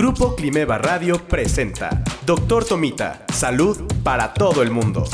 Grupo Climeva Radio presenta Doctor Tomita, salud para todo el mundo.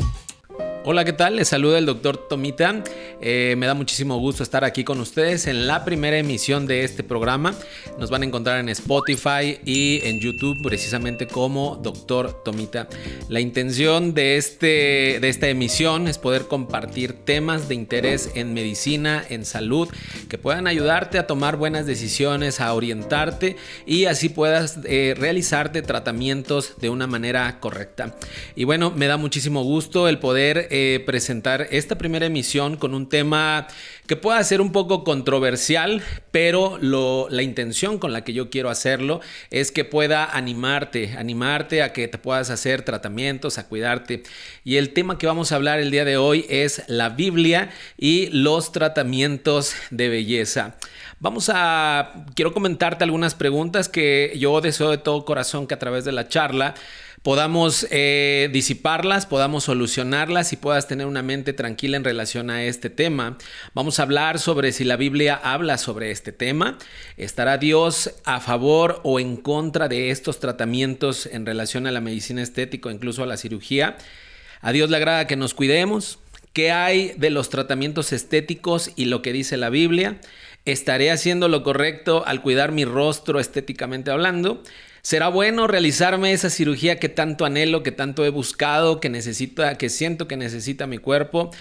Hola, ¿qué tal? Les saluda el doctor Tomita. Eh, me da muchísimo gusto estar aquí con ustedes en la primera emisión de este programa. Nos van a encontrar en Spotify y en YouTube precisamente como doctor Tomita. La intención de, este, de esta emisión es poder compartir temas de interés en medicina, en salud, que puedan ayudarte a tomar buenas decisiones, a orientarte y así puedas eh, realizarte tratamientos de una manera correcta. Y bueno, me da muchísimo gusto el poder eh, presentar esta primera emisión con un tema que pueda ser un poco controversial, pero lo, la intención con la que yo quiero hacerlo es que pueda animarte, animarte a que te puedas hacer tratamientos, a cuidarte. Y el tema que vamos a hablar el día de hoy es la Biblia y los tratamientos de belleza. Vamos a, quiero comentarte algunas preguntas que yo deseo de todo corazón que a través de la charla, podamos eh, disiparlas, podamos solucionarlas y puedas tener una mente tranquila en relación a este tema. Vamos a hablar sobre si la Biblia habla sobre este tema. ¿Estará Dios a favor o en contra de estos tratamientos en relación a la medicina estética o incluso a la cirugía? ¿A Dios le agrada que nos cuidemos? ¿Qué hay de los tratamientos estéticos y lo que dice la Biblia? ¿Estaré haciendo lo correcto al cuidar mi rostro estéticamente hablando? ¿Será bueno realizarme esa cirugía que tanto anhelo, que tanto he buscado, que necesita, que siento que necesita mi cuerpo?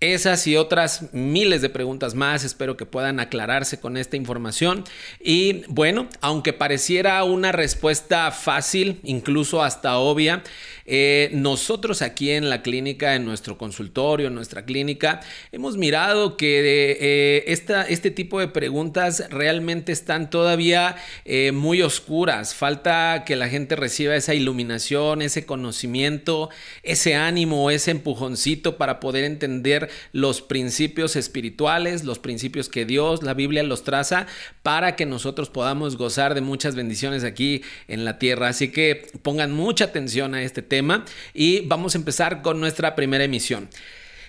Esas y otras miles de preguntas más espero que puedan aclararse con esta información. Y bueno, aunque pareciera una respuesta fácil, incluso hasta obvia, eh, nosotros aquí en la clínica, en nuestro consultorio, en nuestra clínica, hemos mirado que eh, esta, este tipo de preguntas realmente están todavía eh, muy oscuras. Falta que la gente reciba esa iluminación, ese conocimiento, ese ánimo, ese empujoncito para poder entender los principios espirituales, los principios que Dios, la Biblia los traza para que nosotros podamos gozar de muchas bendiciones aquí en la tierra. Así que pongan mucha atención a este tema y vamos a empezar con nuestra primera emisión.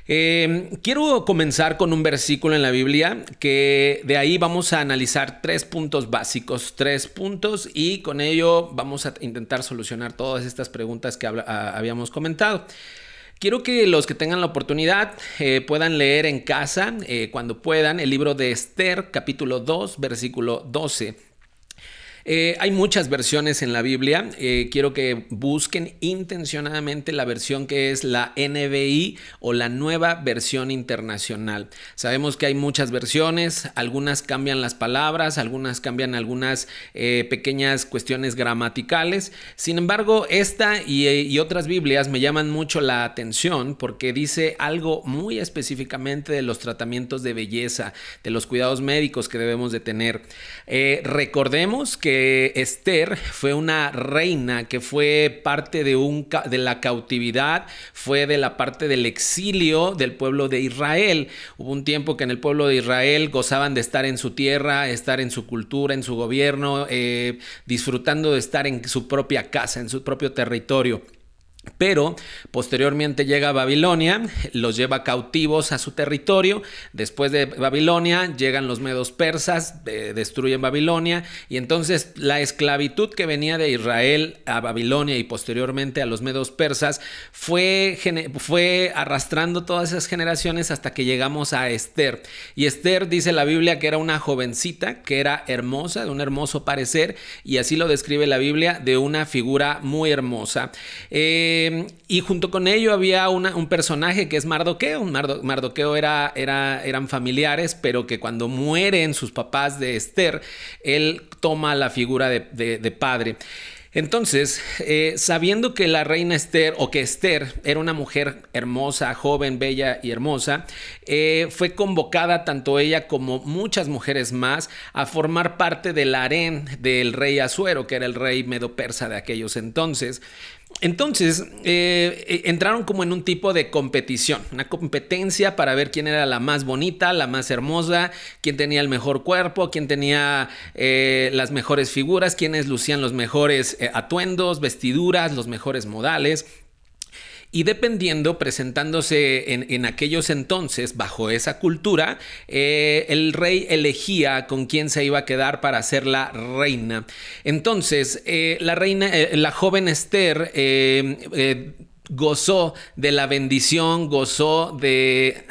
Em, quiero comenzar con un versículo en la Biblia que de ahí vamos a analizar tres puntos básicos, tres puntos y con ello vamos a intentar solucionar todas estas preguntas que ah, habíamos comentado. Quiero que los que tengan la oportunidad eh, puedan leer en casa, eh, cuando puedan, el libro de Esther, capítulo 2, versículo 12 eh, hay muchas versiones en la Biblia. Eh, quiero que busquen intencionadamente la versión que es la NBI o la nueva versión internacional. Sabemos que hay muchas versiones, algunas cambian las palabras, algunas cambian algunas eh, pequeñas cuestiones gramaticales. Sin embargo, esta y, y otras Biblias me llaman mucho la atención porque dice algo muy específicamente de los tratamientos de belleza, de los cuidados médicos que debemos de tener. recordemos que Esther fue una reina que fue parte de, un de la cautividad, fue de la parte del exilio del pueblo de Israel. Hubo un tiempo que en el pueblo de Israel gozaban de estar en su tierra, estar en su cultura, en su gobierno, eh, disfrutando de estar en su propia casa, en su propio territorio. Pero posteriormente llega a Babilonia, los lleva cautivos a su territorio. Después de Babilonia llegan los medos persas, eh, destruyen Babilonia y entonces la esclavitud que venía de Israel a Babilonia y posteriormente a los medos persas fue, fue arrastrando todas esas generaciones hasta que llegamos a Esther. Y Esther dice la Biblia que era una jovencita, que era hermosa, de un hermoso parecer y así lo describe la Biblia de una figura muy hermosa. Eh, eh, y junto con ello había un personaje que es Mardoqueo. Mardoqueo era, eran familiares, pero que cuando mueren sus papás de Esther, él toma la figura de, padre. Entonces, eh, sabiendo que la reina Esther o que Esther era una mujer hermosa, joven, bella y hermosa, eh, fue convocada tanto ella como muchas mujeres más a formar parte del harén del rey Azuero, que era el rey medo persa de aquellos entonces. Entonces, eh, e, entraron como en un tipo de competición, una competencia para ver quién era la más bonita, la más hermosa, quién tenía el mejor cuerpo, quién tenía eh, las mejores figuras, quiénes lucían los mejores eh, atuendos, vestiduras, los mejores modales y dependiendo, presentándose en, aquellos entonces bajo esa cultura, eh, el rey elegía con quién se iba a quedar para ser la reina. Entonces, eh, la reina, eh, la joven Esther, gozó de la bendición, gozó de,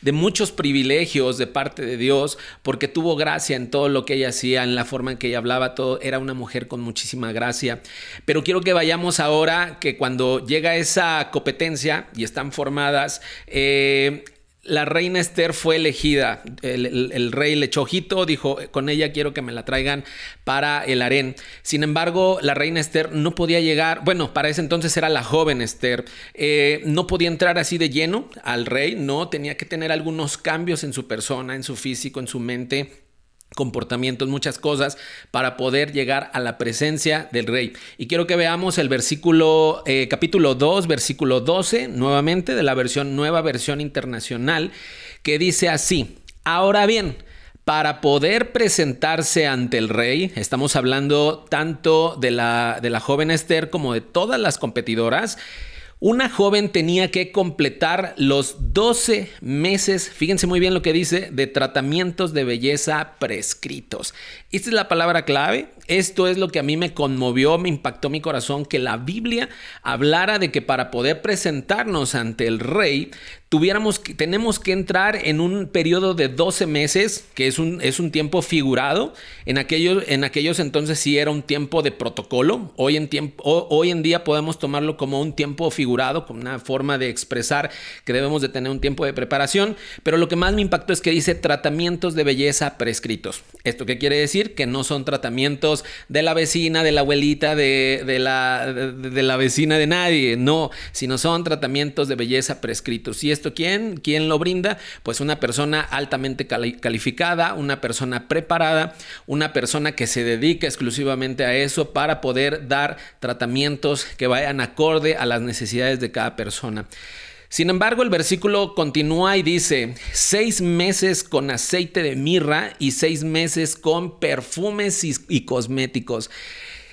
de, muchos privilegios de parte de Dios, porque tuvo gracia en todo lo que ella hacía, en la forma en que ella hablaba, todo. Era una mujer con muchísima gracia. Pero quiero que vayamos ahora, que cuando llega esa competencia y están formadas, eh, la reina Esther fue elegida. El, rey le echó ojito, dijo, con ella quiero que me la traigan para el harén. Sin embargo, la reina Esther no podía llegar, bueno, para ese entonces era la joven Esther, eh, no podía entrar así de lleno al rey, no, tenía que tener algunos cambios en su persona, en su físico, en su mente comportamientos, muchas cosas para poder llegar a la presencia del rey. Y quiero que veamos el versículo, eh, capítulo 2, versículo 12, nuevamente de la versión, nueva versión internacional, que dice así, ahora bien, para poder presentarse ante el rey, estamos hablando tanto de la, de la joven Esther como de todas las competidoras, una joven tenía que completar los 12 meses, fíjense muy bien lo que dice, de tratamientos de belleza prescritos. Esta es la palabra clave. Esto es lo que a mí me conmovió, me impactó mi corazón, que la Biblia hablara de que para poder presentarnos ante el rey tuviéramos tenemos que entrar en un periodo de 12 meses, que es un, es un tiempo figurado. En aquellos, en aquellos entonces sí era un tiempo de protocolo. Hoy en, tiempo, hoy en día podemos tomarlo como un tiempo figurado, como una forma de expresar que debemos de tener un tiempo de preparación. Pero lo que más me impactó es que dice tratamientos de belleza prescritos. ¿Esto qué quiere decir? Que no son tratamientos de la vecina, de la abuelita, de, la, de, la vecina de nadie. No, sino son tratamientos de belleza prescritos quién? lo brinda? Pues una persona altamente calificada, una persona preparada, una persona que se dedica exclusivamente a eso para poder dar tratamientos que vayan acorde a las necesidades de cada persona. Sin embargo, el versículo continúa y dice, seis meses con aceite de mirra y seis meses con perfumes y cosméticos.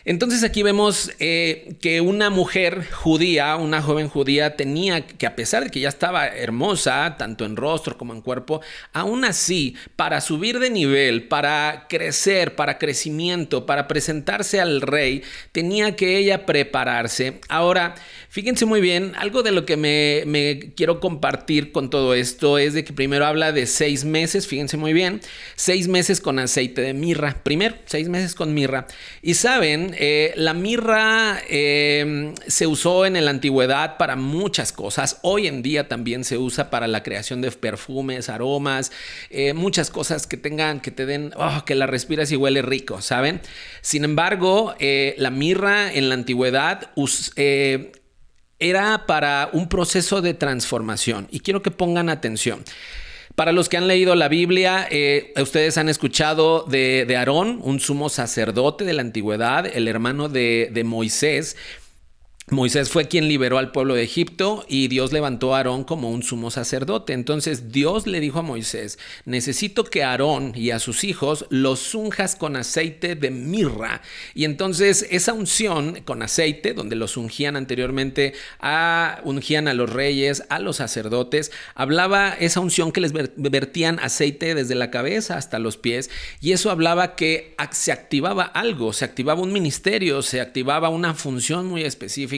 Entonces aquí vemos eh, que una mujer judía, una joven judía, tenía que, a pesar de que ya estaba hermosa, tanto en rostro como en cuerpo, aún así, para subir de nivel, para crecer, para crecimiento, para presentarse al rey, tenía que ella prepararse. Ahora, fíjense muy bien, algo de lo que me, me quiero compartir con todo esto es de que primero habla de seis meses, fíjense muy bien, seis meses con aceite de mirra, primero, seis meses con mirra. Y saben, eh, la mirra em, se usó en la antigüedad para muchas cosas. Hoy en día también se usa para la creación de perfumes, aromas, eh, muchas cosas que tengan, que te den, oh, que la respiras y huele rico, ¿saben? Sin embargo, eh, la mirra en la antigüedad era para un proceso de transformación. Y quiero que pongan atención. Para los que han leído la Biblia, eh, ustedes han escuchado de, de, Aarón, un sumo sacerdote de la antigüedad, el hermano de, de Moisés, Moisés fue quien liberó al pueblo de Egipto y Dios levantó a Aarón como un sumo sacerdote. Entonces Dios le dijo a Moisés, necesito que Aarón y a sus hijos los unjas con aceite de mirra. Y entonces esa unción con aceite, donde los ungían anteriormente, a, ungían a los reyes, a los sacerdotes, hablaba esa unción que les vertían aceite desde la cabeza hasta los pies. Y eso hablaba que se activaba algo, se activaba un ministerio, se activaba una función muy específica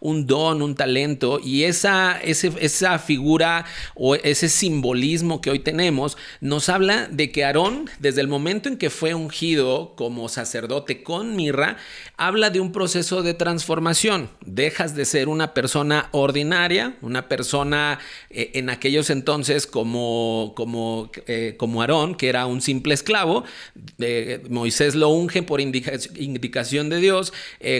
un don, un talento, y esa, esa figura o ese simbolismo que hoy tenemos nos habla de que Aarón, desde el momento en que fue ungido como sacerdote con mirra, habla de un proceso de transformación. Dejas de ser una persona ordinaria, una persona eh, en aquellos entonces como, como, eh, como Aarón, que era un simple esclavo, eh, Moisés lo unge por indicación de Dios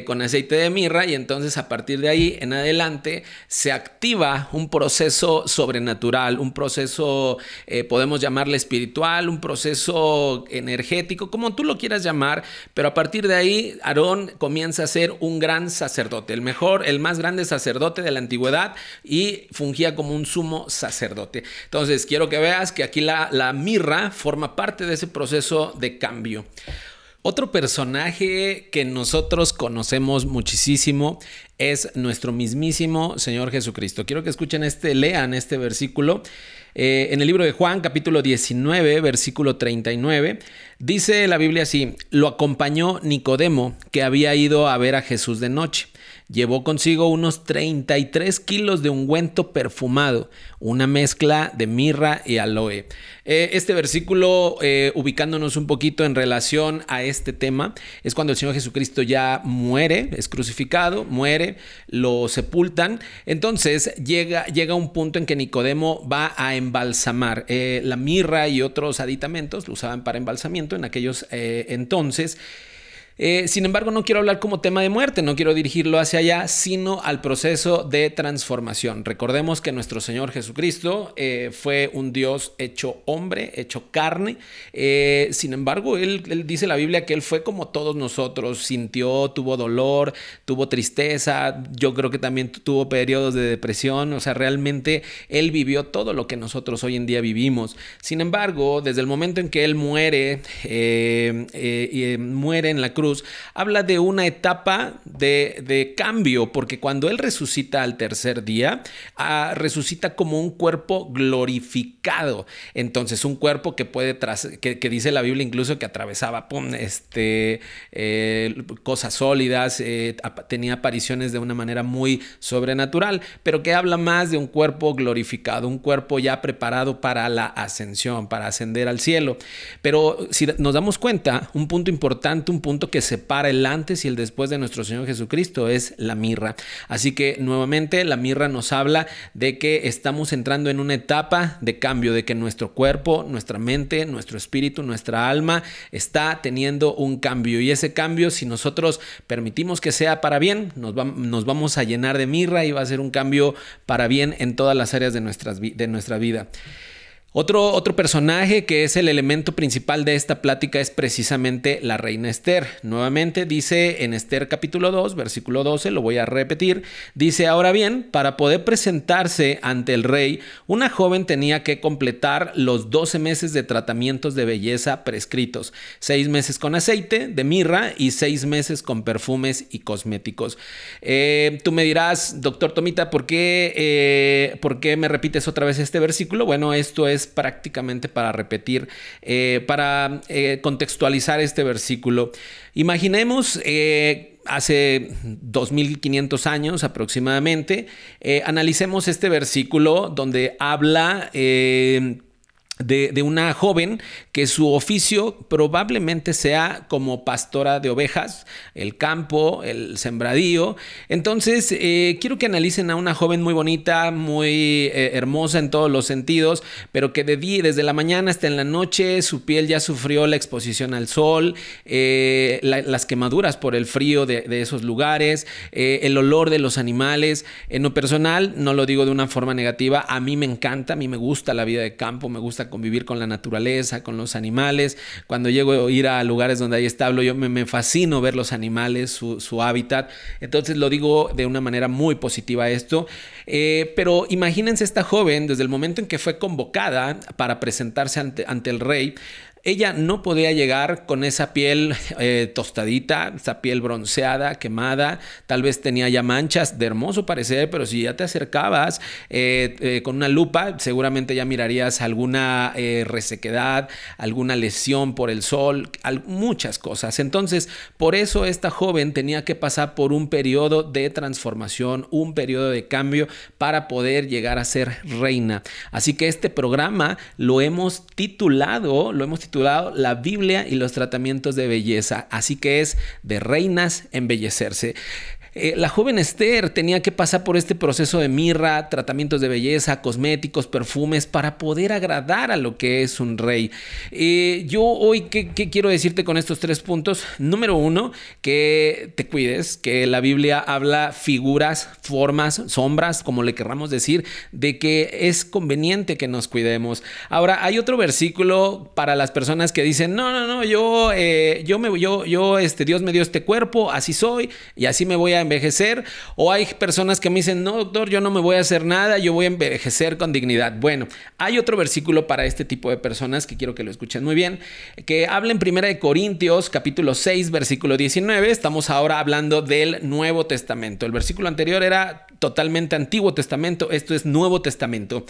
con aceite de mirra y entonces a partir de ahí en adelante se activa un proceso sobrenatural, un proceso, eh, podemos llamarle espiritual, un proceso energético, como tú lo quieras llamar, pero a partir de ahí Aarón comienza a ser un gran sacerdote, el mejor, el más grande sacerdote de la antigüedad y fungía como un sumo sacerdote. Entonces quiero que veas que aquí la mirra forma parte de ese proceso de cambio. Otro personaje que nosotros conocemos muchísimo es nuestro mismísimo Señor Jesucristo. Quiero que escuchen este, lean este versículo. Eh, en el libro de Juan, capítulo 19, versículo 39, dice la Biblia así, lo acompañó Nicodemo, que había ido a ver a Jesús de noche. Llevó consigo unos 33 kilos de ungüento perfumado, una mezcla de mirra y aloe. Eh, este versículo, eh, ubicándonos un poquito en relación a este tema, es cuando el Señor Jesucristo ya muere, es crucificado, muere, lo sepultan. Entonces llega, llega un punto en que Nicodemo va a embalsamar. Eh, la mirra y otros aditamentos lo usaban para embalsamiento en aquellos entonces. Eh, sin embargo, no quiero hablar como tema de muerte, no quiero dirigirlo hacia allá, sino al proceso de transformación. Recordemos que nuestro Señor Jesucristo eh, fue un Dios hecho hombre, hecho carne. Eh, sin embargo, él, dice la Biblia que Él fue como todos nosotros, sintió, tuvo dolor, tuvo tristeza, yo creo que también tuvo periodos de depresión, o sea, realmente Él vivió todo lo que nosotros hoy en día vivimos. Sin embargo, desde el momento en que Él muere, muere en la cruz, habla de una etapa de, cambio, porque cuando Él resucita al tercer día, ah, resucita como un cuerpo glorificado. Entonces, un cuerpo que puede, que, dice la Biblia incluso que atravesaba este, eh, cosas sólidas, eh, tenía apariciones de una manera muy sobrenatural, pero que habla más de un cuerpo glorificado, un cuerpo ya preparado para la ascensión, para ascender al cielo. Pero si nos damos cuenta, un punto importante, un punto que separa el antes y el después de nuestro Señor Jesucristo es la mirra. Así que nuevamente la mirra nos habla de que estamos entrando en una etapa de cambio, de que nuestro cuerpo, nuestra mente, nuestro espíritu, nuestra alma está teniendo un cambio. Y ese cambio, si nosotros permitimos que sea para bien, nos, vamos a llenar de mirra y va a ser un cambio para bien en todas las áreas de nuestra vida. Otro, otro personaje que es el elemento principal de esta plática es precisamente la reina Esther. Nuevamente dice en Esther capítulo 2, versículo 12, lo voy a repetir, dice, ahora bien, para poder presentarse ante el rey, una joven tenía que completar los 12 meses de tratamientos de belleza prescritos, 6 meses con aceite de mirra y 6 meses con perfumes y cosméticos. Eh, tú me dirás, doctor Tomita, ¿por qué, eh, ¿por qué me repites otra vez este versículo? Bueno, esto es prácticamente para repetir, eh, para eh, contextualizar este versículo. Imaginemos eh, hace 2500 años aproximadamente, analicemos este versículo donde habla de, una joven que su oficio probablemente sea como pastora de ovejas, el campo, el sembradío. Entonces, eh, quiero que analicen a una joven muy bonita, muy eh, hermosa en todos los sentidos, pero que de día, desde la mañana hasta en la noche, su piel ya sufrió la exposición al sol, eh, las quemaduras por el frío de esos lugares, el olor de los animales. En lo personal, no lo digo de una forma negativa, a mí me encanta, a mí me gusta la vida de campo, me gusta convivir con la naturaleza, con los animales. Cuando llego a ir a lugares donde hay establo, yo me, fascino ver los animales, su, hábitat. Entonces lo digo de una manera muy positiva esto. Eh, pero imagínense esta joven, desde el momento en que fue convocada para presentarse ante, ante el rey, ella no podía llegar con esa piel eh, tostadita, esa piel bronceada, quemada, tal vez tenía ya manchas de hermoso parecer, pero si ya te acercabas eh, eh, con una lupa, seguramente ya mirarías alguna resequedad, alguna lesión por el sol, muchas cosas. Entonces, por eso esta joven tenía que pasar por un periodo de transformación, un periodo de cambio para poder llegar a ser reina. Así que este programa lo hemos titulado, lo hemos titulado lado La Biblia y los tratamientos de belleza. Así que es de reinas embellecerse. Eh, la joven Esther tenía que pasar por este proceso de mirra, tratamientos de belleza, cosméticos, perfumes, para poder agradar a lo que es un rey. Eh, yo hoy, ¿qué, quiero decirte con estos tres puntos? Número uno, que te cuides, que la Biblia habla figuras, formas, sombras, como le querramos decir, de que es conveniente que nos cuidemos. Ahora, hay otro versículo para las personas que dicen, no, no, no, yo, eh, yo, me, yo, yo, este, Dios me dio este cuerpo, así soy y así me voy a envejecer. O hay personas que me dicen, no, doctor, yo no me voy a hacer nada, yo voy a envejecer con dignidad. Bueno, hay otro versículo para este tipo de personas que quiero que lo escuchen muy bien, que hablen en de Corintios capítulo 6, versículo 19. Estamos ahora hablando del Nuevo Testamento. El versículo anterior era totalmente Antiguo Testamento, esto es Nuevo Testamento.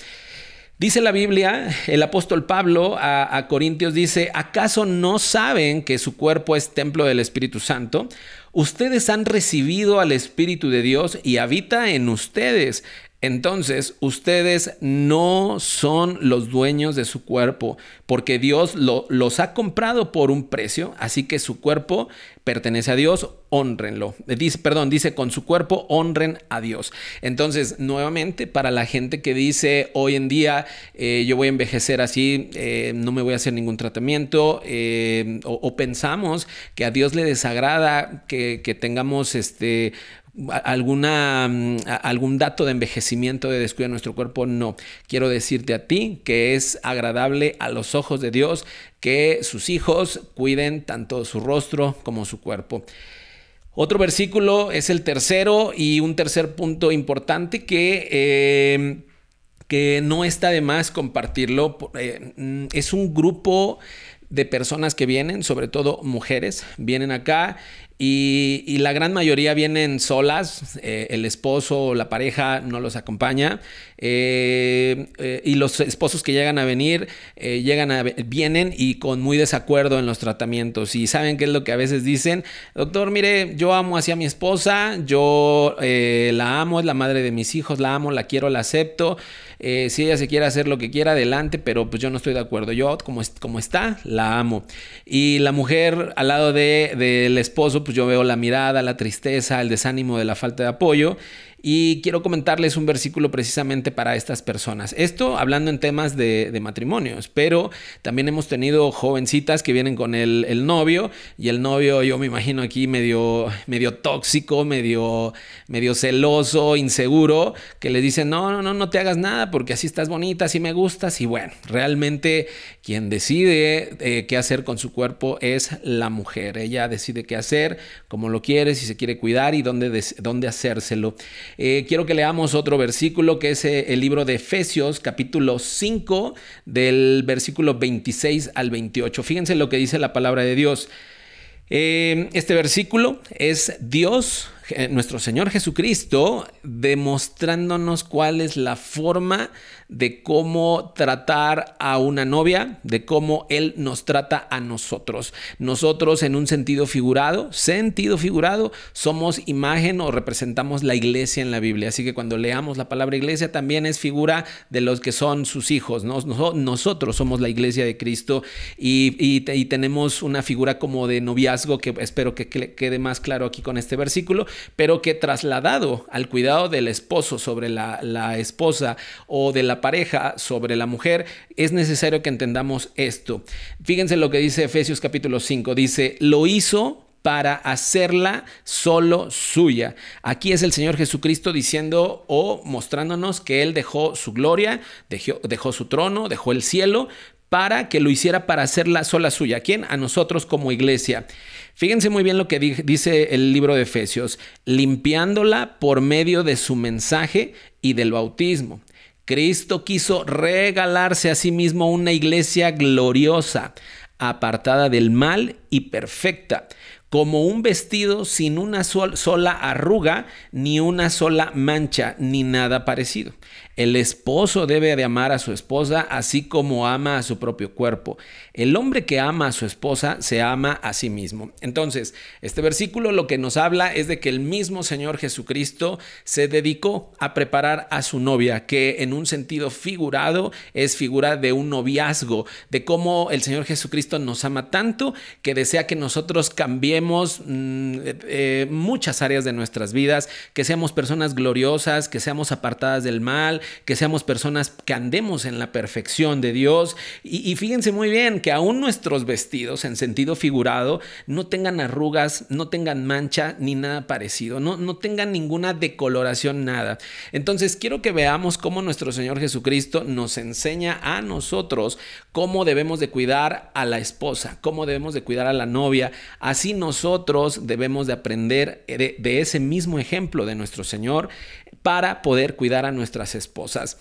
Dice la Biblia, el apóstol Pablo a, Corintios dice, ¿acaso no saben que su cuerpo es templo del Espíritu Santo, Ustedes han recibido al Espíritu de Dios y habita en ustedes. Entonces, ustedes no son los dueños de su cuerpo, porque Dios los ha comprado por un precio, así que su cuerpo pertenece a Dios, honrenlo. Eh, dice, perdón, dice, con su cuerpo honren a Dios. Entonces, nuevamente, para la gente que dice, hoy en día eh, yo voy a envejecer así, eh, no me voy a hacer ningún tratamiento, o, pensamos que a Dios le desagrada que, que tengamos este, alguna, mm, algún dato de envejecimiento, de descuido de nuestro cuerpo, no. Quiero decirte a ti que es agradable a los ojos de Dios que sus hijos cuiden tanto su rostro como su cuerpo. Otro versículo es el tercero y un tercer punto importante que... Em, que no está de más compartirlo. Eh, mm, es un grupo de personas que vienen, sobre todo mujeres, vienen acá y, la gran mayoría vienen solas, eh, el esposo o la pareja no los acompaña eh, eh, y los esposos que llegan a venir, eh, llegan vienen y con muy desacuerdo en los tratamientos. Y saben qué es lo que a veces dicen, doctor, mire, yo amo hacia mi esposa, yo la amo, es la madre de mis hijos, la amo, la quiero, la acepto. si ella se quiere hacer lo que quiera, adelante, pero pues yo no estoy de acuerdo. Yo como, como está, la amo. Y la mujer al lado del de, esposo, pues yo veo la mirada, la tristeza, el desánimo de la falta de apoyo. Y quiero comentarles un versículo precisamente para estas personas. Esto hablando en temas de, matrimonios, pero también hemos tenido jovencitas que vienen con el, novio y el novio yo me imagino aquí medio, medio tóxico, medio, medio celoso, inseguro, que les dice no, no, no, no te hagas nada porque así estás bonita, así me gustas y bueno, realmente quien decide eh, qué hacer con su cuerpo es la mujer. Ella decide qué hacer, cómo lo quiere, si se quiere cuidar y dónde, dónde hacérselo. Eh, quiero que leamos otro versículo que es eh, el libro de Efesios capítulo 5 del versículo 26 al 28. Fíjense lo que dice la palabra de Dios. Eh, este versículo es Dios, nuestro Señor Jesucristo, demostrándonos cuál es la forma de cómo tratar a una novia, de cómo Él nos trata a nosotros. Nosotros en un sentido figurado, sentido figurado, somos imagen o representamos la iglesia en la Biblia. Así que cuando leamos la palabra iglesia también es figura de los que son sus hijos. Nosotros somos la iglesia de Cristo y, tenemos una figura como de noviazgo que espero que quede más claro aquí con este versículo, pero que trasladado al cuidado del esposo sobre la esposa o de la pareja, sobre la mujer, es necesario que entendamos esto. Fíjense lo que dice Efesios capítulo 5, dice, lo hizo para hacerla solo suya. Aquí es el Señor Jesucristo diciendo o mostrándonos que Él dejó su gloria, dejó, dejó su trono, dejó el cielo, para que lo hiciera para hacerla sola suya. quién? A nosotros como iglesia. Fíjense muy bien lo que dice el libro de Efesios, limpiándola por medio de su mensaje y del bautismo. Cristo quiso regalarse a sí mismo una iglesia gloriosa, apartada del mal y perfecta, como un vestido sin una sola arruga, ni una sola mancha, ni nada parecido. El esposo debe de amar a su esposa así como ama a su propio cuerpo. El hombre que ama a su esposa se ama a sí mismo. Entonces, este versículo lo que nos habla es de que el mismo Señor Jesucristo se dedicó a preparar a su novia, que en un sentido figurado es figura de un noviazgo, de cómo el Señor Jesucristo nos ama tanto que desea que nosotros cambiemos mm, eh, eh, muchas áreas de nuestras vidas, que seamos personas gloriosas, que seamos apartadas del mal, que seamos personas que andemos en la perfección de Dios. Y, fíjense muy bien que aún nuestros vestidos en sentido figurado no tengan arrugas, no tengan mancha ni nada parecido, no, no tengan ninguna decoloración, nada. Entonces quiero que veamos cómo nuestro Señor Jesucristo nos enseña a nosotros cómo debemos de cuidar a la esposa, cómo debemos de cuidar a la novia. Así nosotros debemos de aprender de ese mismo ejemplo de nuestro Señor para poder cuidar a nuestras esposas.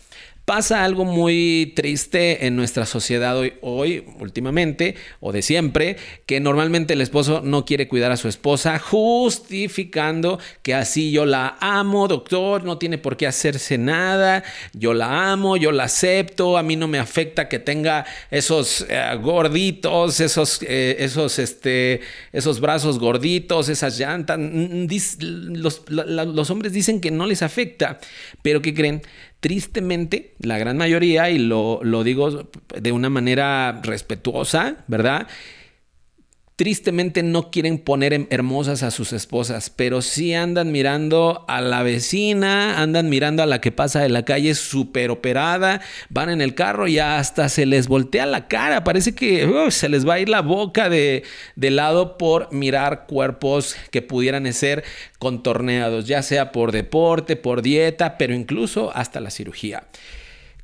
Pasa algo muy triste en nuestra sociedad hoy, últimamente, o de siempre, que normalmente el esposo no quiere cuidar a su esposa, justificando que así yo la amo, doctor, no tiene por qué hacerse nada, yo la amo, yo la acepto, a mí no me afecta que tenga esos eh, gorditos, esos, eh, esos, este, esos brazos gorditos, esas llantas. Mm, mm, los, hombres dicen que no les afecta, pero ¿qué creen Tristemente, la gran mayoría, y lo, lo digo de una manera respetuosa, ¿verdad? tristemente no quieren poner em-, hermosas a sus esposas, pero sí andan mirando a la vecina, andan mirando a la que pasa de la calle súper operada, van en el carro y hasta se les voltea la cara, parece que uh, se les va a ir la boca de, de lado por mirar cuerpos que pudieran ser contorneados, ya sea por deporte, por dieta, pero incluso hasta la cirugía.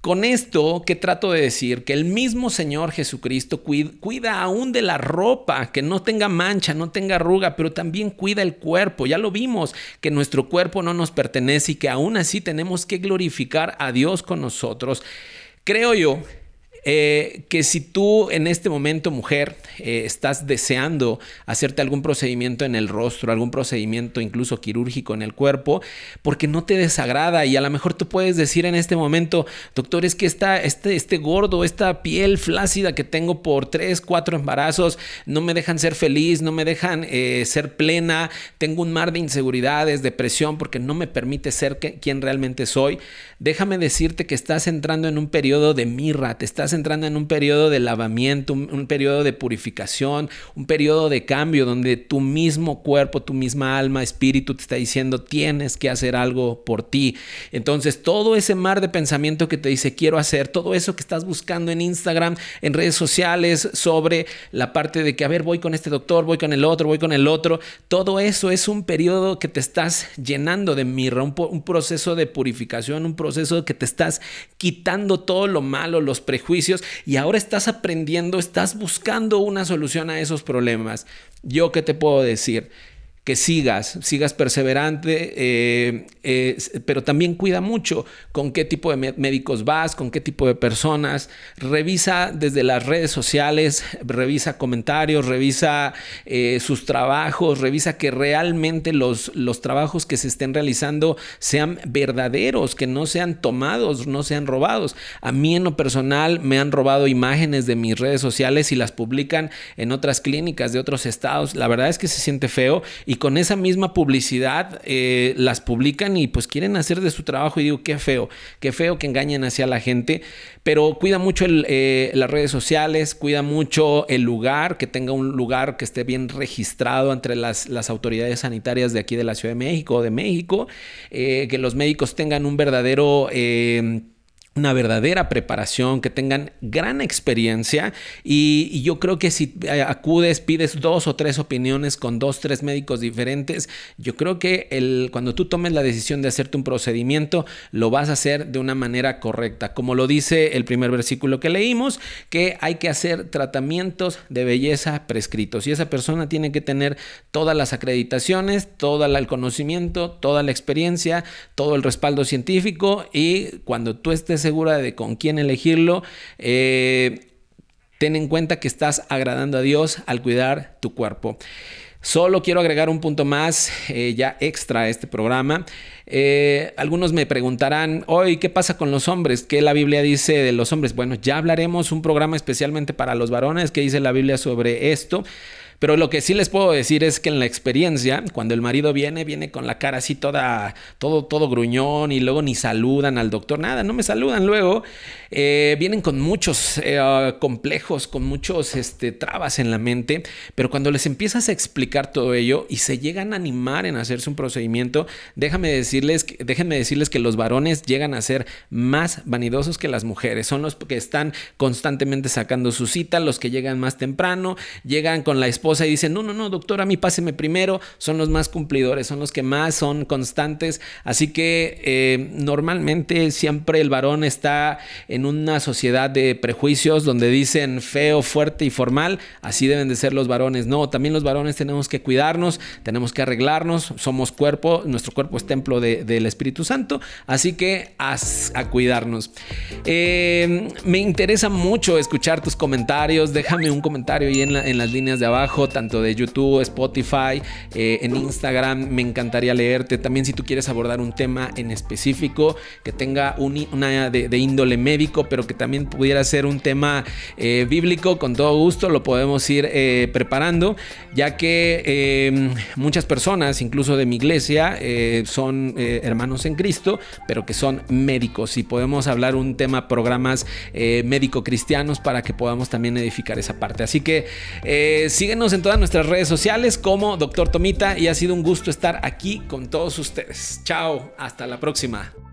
Con esto que trato de decir, que el mismo Señor Jesucristo cuida, cuida aún de la ropa, que no tenga mancha, no tenga arruga, pero también cuida el cuerpo. Ya lo vimos, que nuestro cuerpo no nos pertenece y que aún así tenemos que glorificar a Dios con nosotros. Creo yo eh, que si tú en este momento, mujer, eh, estás deseando hacerte algún procedimiento en el rostro, algún procedimiento incluso quirúrgico en el cuerpo, porque no te desagrada y a lo mejor tú puedes decir en este momento, doctor, es que esta, este, este gordo, esta piel flácida que tengo por tres, cuatro embarazos, no me dejan ser feliz, no me dejan eh, ser plena, tengo un mar de inseguridades, depresión, porque no me permite ser quien realmente soy. Déjame decirte que estás entrando en un periodo de mirra, te estás entrando en un periodo de lavamiento, un, periodo de purificación, un periodo de cambio donde tu mismo cuerpo, tu misma alma, espíritu te está diciendo tienes que hacer algo por ti. Entonces todo ese mar de pensamiento que te dice quiero hacer, todo eso que estás buscando en Instagram, en redes sociales, sobre la parte de que, a ver, voy con este doctor, voy con el otro, voy con el otro, todo eso es un periodo que te estás llenando de mirra, un proceso de purificación, un proceso que te estás quitando todo lo malo, los prejuicios y ahora estás aprendiendo, estás buscando una solución a esos problemas. Yo qué te puedo decir? que sigas, sigas perseverante, eh, pero también cuida mucho con qué tipo de médicos vas, con qué tipo de personas, revisa desde las redes sociales, revisa comentarios, revisa eh, sus trabajos, revisa que realmente los, los trabajos que se estén realizando sean verdaderos, que no sean tomados, no sean robados. A mí en lo personal me han robado imágenes de mis redes sociales y las publican en otras clínicas de otros estados. La verdad es que se siente feo y con esa misma publicidad eh, las publican y pues quieren hacer de su trabajo y digo, qué feo, qué feo que engañen hacia la gente, pero cuida mucho eh, las redes sociales, cuida mucho el lugar, que tenga un lugar que esté bien registrado entre las, autoridades sanitarias de aquí de la Ciudad de México, o de México, eh, que los médicos tengan un verdadero una verdadera preparación, que tengan gran experiencia y, yo creo que si eh, acudes, pides dos o tres opiniones con dos, tres médicos diferentes, yo creo que el, cuando tú tomes la decisión de hacerte un procedimiento, lo vas a hacer de una manera correcta, como lo dice el primer versículo que leímos, que hay que hacer tratamientos de belleza prescritos y esa persona tiene que tener todas las acreditaciones, todo el conocimiento, toda la experiencia, todo el respaldo científico y cuando tú estés segura de con quién elegirlo. Eh, ten en cuenta que estás agradando a Dios al cuidar tu cuerpo. Solo quiero agregar un punto más, eh, ya extra a este programa. Eh, algunos me preguntarán, hoy, ¿qué pasa con los hombres? ¿Qué la Biblia dice de los hombres? Bueno, ya hablaremos un programa especialmente para los varones, qué dice la Biblia sobre esto. Pero lo que sí les puedo decir es que en la experiencia, cuando el marido viene, viene con la cara así toda, todo, todo gruñón y luego ni saludan al doctor, nada, no me saludan luego. Eh, vienen con muchos eh, ah, complejos, con muchos este, trabas en la mente, pero cuando les empiezas a explicar todo ello y se llegan a animar en hacerse un procedimiento, déjame decirles, déjenme decirles que los varones llegan a ser más vanidosos que las mujeres, son los que están constantemente sacando su cita, los que llegan más temprano, llegan con la esposa y dicen, no, no, no, doctor, a mí páseme primero, son los más cumplidores, son los que más son constantes. Así que eh, normalmente siempre el varón está en una sociedad de prejuicios donde dicen feo, fuerte y formal, así deben de ser los varones. No, también los varones tenemos que cuidarnos, tenemos que arreglarnos, somos cuerpo, nuestro cuerpo es templo del Espíritu Santo, así que a cuidarnos. Eh, me interesa mucho escuchar tus comentarios, déjame un comentario ahí en, en las líneas de abajo tanto de YouTube, Spotify, eh, en Instagram. Me encantaría leerte. También si tú quieres abordar un tema en específico que tenga una de, índole médico, pero que también pudiera ser un tema eh, bíblico, con todo gusto lo podemos ir eh, preparando, ya que em, muchas personas, incluso de mi iglesia, son hermanos en Cristo, pero que son médicos y podemos hablar un tema, programas médico-cristianos para que podamos también edificar esa parte. Así que síguenos en todas nuestras redes sociales como Doctor Tomita y ha sido un gusto estar aquí con todos ustedes. Chao, hasta la próxima.